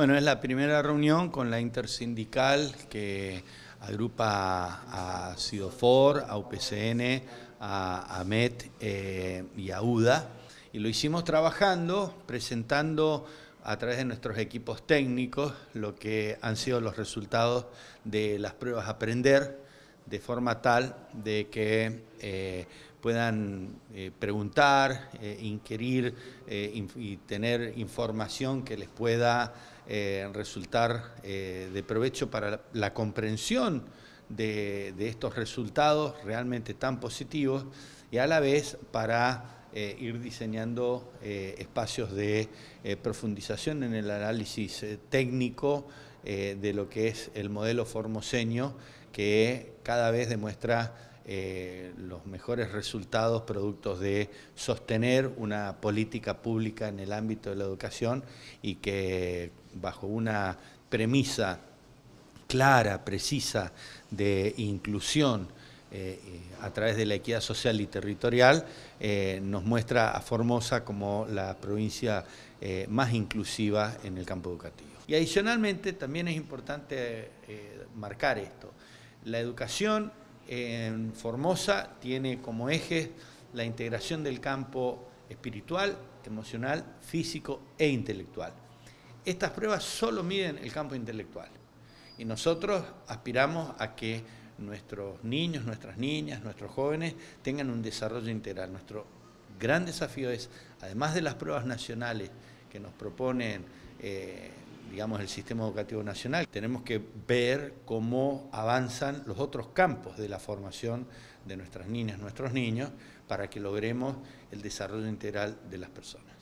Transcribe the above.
Bueno, es la primera reunión con la intersindical que agrupa a CIDOFOR, a UPCN, a AMET eh, y a UDA. Y lo hicimos trabajando, presentando a través de nuestros equipos técnicos lo que han sido los resultados de las pruebas Aprender, de forma tal de que eh, puedan eh, preguntar, eh, inquirir eh, y tener información que les pueda resultar de provecho para la, comprensión de, de, estos resultados realmente tan positivos y a la vez para ir diseñando espacios de profundización en el análisis técnico de lo que es el modelo formoseño que cada vez demuestra eh, los mejores resultados productos de sostener una política pública en el ámbito de la educación y que bajo una premisa clara, precisa de inclusión eh, a través de la equidad social y territorial, eh, nos muestra a Formosa como la provincia más inclusiva en el campo educativo. Y adicionalmente también es importante marcar esto. La educación en Formosa tiene como eje la integración del campo espiritual, emocional, físico e intelectual. Estas pruebas solo miden el campo intelectual y nosotros aspiramos a que nuestros niños, nuestras niñas, nuestros jóvenes tengan un desarrollo integral. Nuestro gran desafío es, además de las pruebas nacionales que nos proponen eh, digamos, el sistema educativo nacional. Tenemos que ver cómo avanzan los otros campos de la formación de nuestras niñas, nuestros niños, para que logremos el desarrollo integral de las personas.